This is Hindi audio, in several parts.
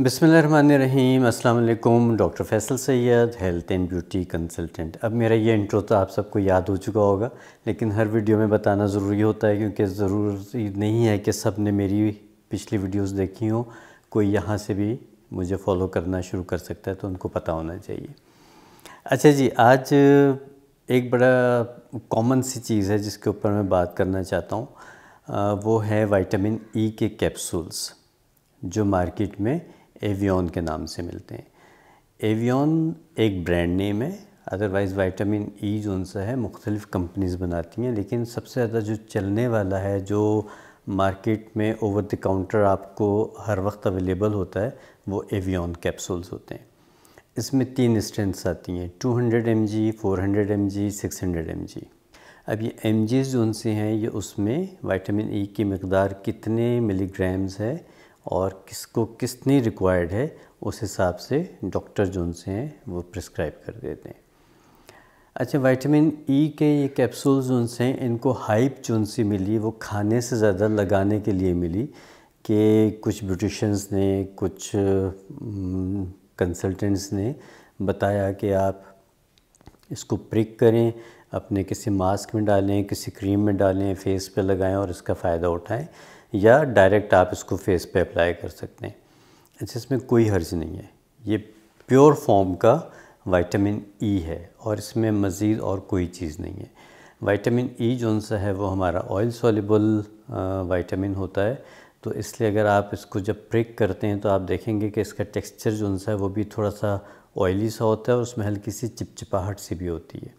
बिसमीम अल्लाम doctor Faisal Syed health and beauty consultant अब मेरा ये इंट्रो तो आप सबको याद हो चुका होगा लेकिन हर वीडियो में बताना ज़रूरी होता है क्योंकि ज़रूरी नहीं है कि सब ने मेरी पिछली वीडियोस देखी हो कोई यहाँ से भी मुझे फॉलो करना शुरू कर सकता है तो उनको पता होना चाहिए अच्छा जी आज एक बड़ा कॉमन सी चीज़ है जिसके ऊपर मैं बात करना चाहता हूँ वो है वाइटामिन ई e के कैप्सूल्स जो मार्केट में एवियन के नाम से मिलते हैं एवियन एक ब्रांड नेम है अदरवाइज़ वाइटामिन ई जो सा है मुख्तलिफ़ कंपनीज़ बनाती हैं लेकिन सबसे ज़्यादा जो चलने वाला है जो मार्केट में ओवर द काउंटर आपको हर वक्त अवेलेबल होता है वो एवियन कैप्सूल्स होते हैं इसमें तीन स्ट्रेंथ्स आती हैं 200 hundred M G four hundred M G six hundred M G अब ये एम जीज जो उनसे हैं ये उसमें वाइटामिन ई e की मकदार कितने मिलीग्राम्स है और किसको किसने रिक्वायर्ड है उस हिसाब से डॉक्टर जो उनसे हैं वो प्रिस्क्राइब कर देते हैं अच्छा विटामिन ई e के ये कैप्सूल जो हैं इनको हाइप जो उनसे मिली वो खाने से ज़्यादा लगाने के लिए मिली कि कुछ ब्यूटिशंस ने कुछ कंसल्टेंट्स ने बताया कि आप इसको प्रिक करें अपने किसी मास्क में डालें किसी क्रीम में डालें फेस पे लगाएं और इसका फ़ायदा उठाएं या डायरेक्ट आप इसको फेस पे अप्लाई कर सकते हैं अच्छा, इसमें कोई हर्ज नहीं है ये प्योर फॉर्म का विटामिन ई e है और इसमें मज़ीद और कोई चीज़ नहीं है विटामिन ई e जो सा है वो हमारा ऑयल सॉलेबल विटामिन होता है तो इसलिए अगर आप इसको जब प्रिक करते हैं तो आप देखेंगे कि इसका टेक्सचर जो सा है वो भी थोड़ा सा ऑयली सा होता है और उसमें हल्की सी चिपचिपाहट सी भी होती है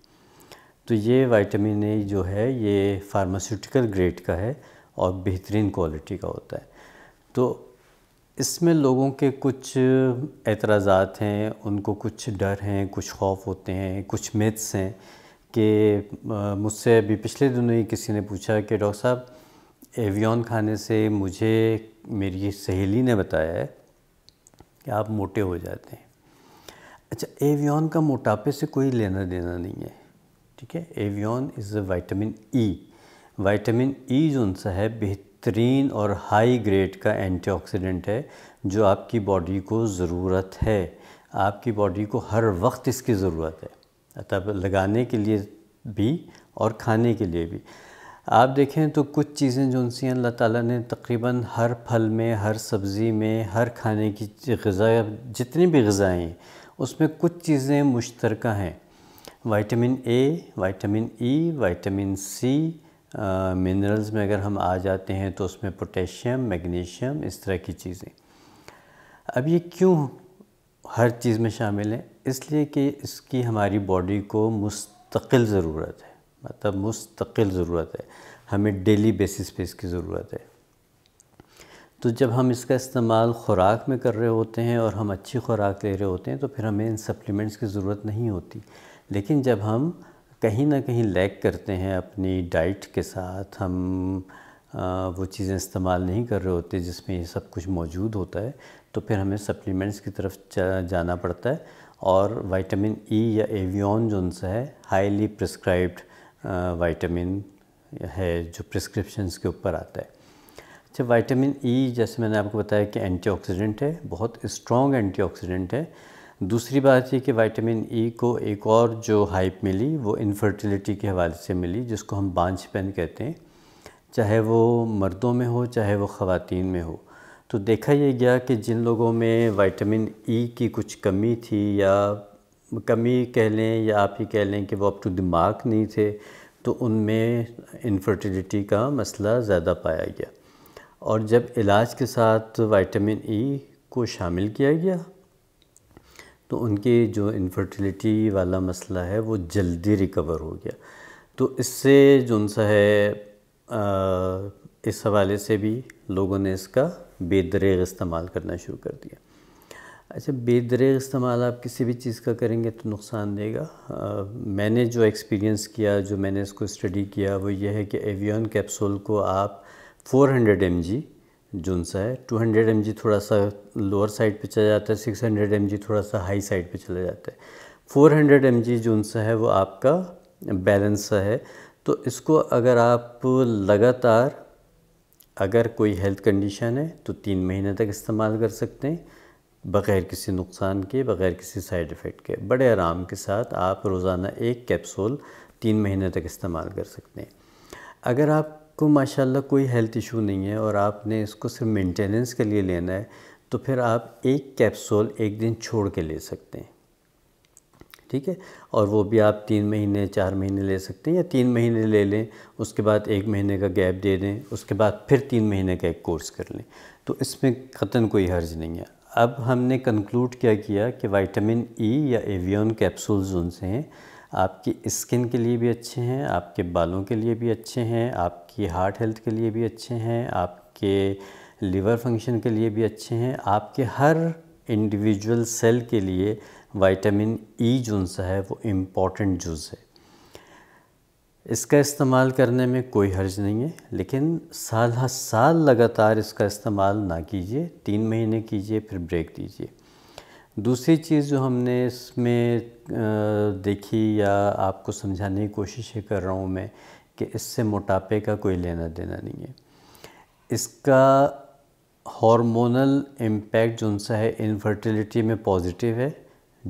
तो ये विटामिन ए जो है ये फार्मास्यूटिकल ग्रेड का है और बेहतरीन क्वालिटी का होता है तो इसमें लोगों के कुछ एतराज़ात हैं उनको कुछ डर हैं कुछ खौफ होते हैं कुछ मिथ्स हैं कि मुझसे अभी पिछले दिनों ही किसी ने पूछा कि डॉक्टर साहब एवियन खाने से मुझे मेरी सहेली ने बताया है कि आप मोटे हो जाते हैं अच्छा एवियन का मोटापे से कोई लेना देना नहीं है ठीक है Evion is a vitamin E vitamin E e जो सा है बेहतरीन और हाई ग्रेड का एंटीऑक्सीडेंट है जो आपकी बॉडी को ज़रूरत है आपकी बॉडी को हर वक्त इसकी ज़रूरत है तब लगाने के लिए भी और खाने के लिए भी आप देखें तो कुछ चीज़ें जो उनसी अल्लाह ताला ने तकरीबन हर फल में हर सब्ज़ी में हर खाने की गज़ा जितनी भी गज़ाएँ उसमें कुछ चीज़ें मुश्तरक हैं vitamin A vitamin E e, vitamin C minerals में अगर हम आ जाते हैं तो उसमें पोटेशियम मैग्नीशियम इस तरह की चीज़ें अब ये क्यों हर चीज़ में शामिल है इसलिए कि इसकी हमारी बॉडी को मुस्तकिल ज़रूरत है मतलब मुस्तकिल ज़रूरत है हमें डेली बेसिस पे इसकी ज़रूरत है तो जब हम इसका इस्तेमाल ख़ुराक में कर रहे होते हैं और हम अच्छी खुराक ले रहे होते हैं तो फिर हमें इन सप्लीमेंट्स की ज़रूरत नहीं होती लेकिन जब हम कहीं ना कहीं लैग करते हैं अपनी डाइट के साथ हम आ, वो चीज़ें इस्तेमाल नहीं कर रहे होते जिसमें ये सब कुछ मौजूद होता है तो फिर हमें सप्लीमेंट्स की तरफ जाना पड़ता है और विटामिन ई e या एवियन उनसे है हाईली प्रिस्क्राइब्ड विटामिन है जो प्रिस्क्रिप्शंस के ऊपर आता है अच्छा विटामिन ई e, जैसे मैंने आपको बताया कि एंटीऑक्सीडेंट है बहुत स्ट्रॉन्ग एंटीऑक्सीडेंट है दूसरी बात ये कि विटामिन ई e को एक और जो हाइप मिली वो इनफर्टिलिटी के हवाले से मिली जिसको हम बांझ पेन कहते हैं चाहे वो मर्दों में हो चाहे वो ख़वान में हो तो देखा यह गया कि जिन लोगों में विटामिन ई e की कुछ कमी थी या कमी कह लें या आप ही कह लें कि वो अप टू दिमाग नहीं थे तो उनमें इनफर्टिलिटी का मसला ज़्यादा पाया गया और जब इलाज के साथ विटामिन ई e को शामिल किया गया तो उनके जो इनफर्टिलिटी वाला मसला है वो जल्दी रिकवर हो गया तो इससे जो सा है आ, इस हवाले से भी लोगों ने इसका बेदरेग इस्तेमाल करना शुरू कर दिया अच्छा बेदरेग इस्तेमाल आप किसी भी चीज़ का करेंगे तो नुकसान देगा आ, मैंने जो एक्सपीरियंस किया जो मैंने इसको स्टडी किया वो ये है कि एवियन कैप्सूल को आप 400 हंड्रेड जोन सा है 200 हंड्रेड थोड़ा सा लोअर साइड पे चला जाता है 600 हंड्रेड थोड़ा सा हाई साइड पे चला जाता है 400 हंड्रेड एम जोन सा है वो आपका बैलेंस सा है तो इसको अगर आप लगातार अगर कोई हेल्थ कंडीशन है तो तीन महीने तक इस्तेमाल कर सकते हैं बग़ैर किसी नुकसान के बग़ैर किसी साइड इफ़ेक्ट के बड़े आराम के साथ आप रोज़ाना एक कैप्सूल तीन महीने तक इस्तेमाल कर सकते हैं अगर आप को माशाल्लाह कोई हेल्थ इशू नहीं है और आपने इसको सिर्फ मेंटेनेंस के लिए लेना है तो फिर आप एक कैप्सूल एक दिन छोड़ के ले सकते हैं ठीक है और वो भी आप तीन महीने चार महीने ले सकते हैं या तीन महीने ले लें उसके बाद एक महीने का गैप दे दें उसके बाद फिर तीन महीने का एक कोर्स कर लें तो इसमें ख़तन कोई हर्ज नहीं है अब हमने कंक्लूड क्या किया कि वाइटामिन ई e या एवियन कैप्सूल्स उनसे हैं आपकी स्किन के लिए भी अच्छे हैं आपके बालों के लिए भी अच्छे हैं आपकी हार्ट हेल्थ के लिए भी अच्छे हैं आपके लिवर फंक्शन के लिए भी अच्छे हैं आपके हर इंडिविजुअल सेल के लिए वाइटामिन ई जो सा है वो इम्पॉर्टेंट जूस है इसका इस्तेमाल करने में कोई हर्ज नहीं है लेकिन साल हर साल लगातार इसका इस्तेमाल ना कीजिए तीन महीने कीजिए फिर ब्रेक दीजिए दूसरी चीज़ जो हमने इसमें देखी या आपको समझाने की कोशिश कर रहा हूँ मैं कि इससे मोटापे का कोई लेना देना नहीं है इसका हार्मोनल इम्पैक्ट जो सा है इनफर्टिलिटी में पॉजिटिव है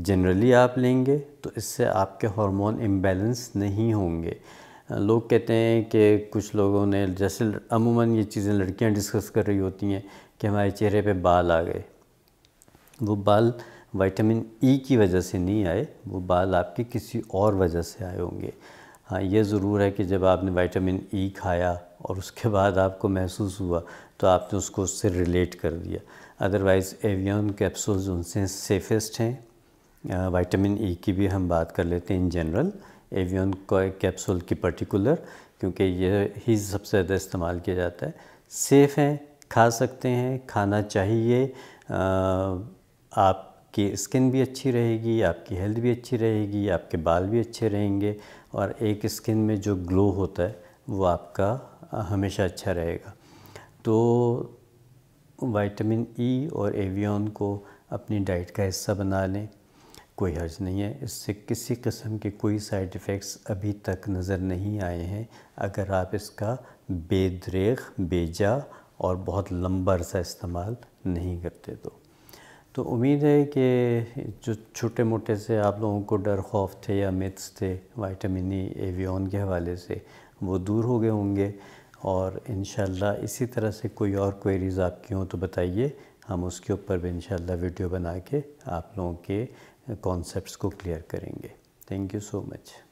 जनरली आप लेंगे तो इससे आपके हार्मोन इम्बेलेंस नहीं होंगे लोग कहते हैं कि कुछ लोगों ने जैसे अमूमन ये चीज़ें लड़कियां डिस्कस कर रही होती हैं कि हमारे चेहरे पे बाल आ गए वो बाल विटामिन ई e की वजह से नहीं आए वो बाल आपके किसी और वजह से आए होंगे हाँ ये ज़रूर है कि जब आपने विटामिन ई e खाया और उसके बाद आपको महसूस हुआ तो आपने उसको उससे रिलेट कर दिया अदरवाइज़ एवियन कैप्सूल्स उनसे सेफेस्ट हैं विटामिन ई e की भी हम बात कर लेते हैं इन जनरल एवियन कैप्सूल की पर्टिकुलर क्योंकि यह ही सबसे ज़्यादा इस्तेमाल किया जाता है सेफ़ हैं खा सकते हैं खाना चाहिए आ, आप आपकी स्किन भी अच्छी रहेगी आपकी हेल्थ भी अच्छी रहेगी आपके बाल भी अच्छे रहेंगे और एक स्किन में जो ग्लो होता है वो आपका हमेशा अच्छा रहेगा तो विटामिन ई e और एवियन को अपनी डाइट का हिस्सा बना लें कोई हर्ज नहीं है इससे किसी किस्म के कोई साइड इफ़ेक्ट्स अभी तक नज़र नहीं आए हैं अगर आप इसका बेदरेख बेजा और बहुत लंबा अरसा इस्तेमाल नहीं करते तो तो उम्मीद है कि जो छोटे मोटे से आप लोगों को डर खौफ थे या मिथ्स थे वाइटामिन ई एवियन के हवाले से वो दूर हो गए होंगे और इन इसी तरह से कोई और क्वेरीज़ आपकी हों तो बताइए हम उसके ऊपर भी इन वीडियो बना के आप लोगों के कॉन्सेप्ट्स को क्लियर करेंगे थैंक यू सो मच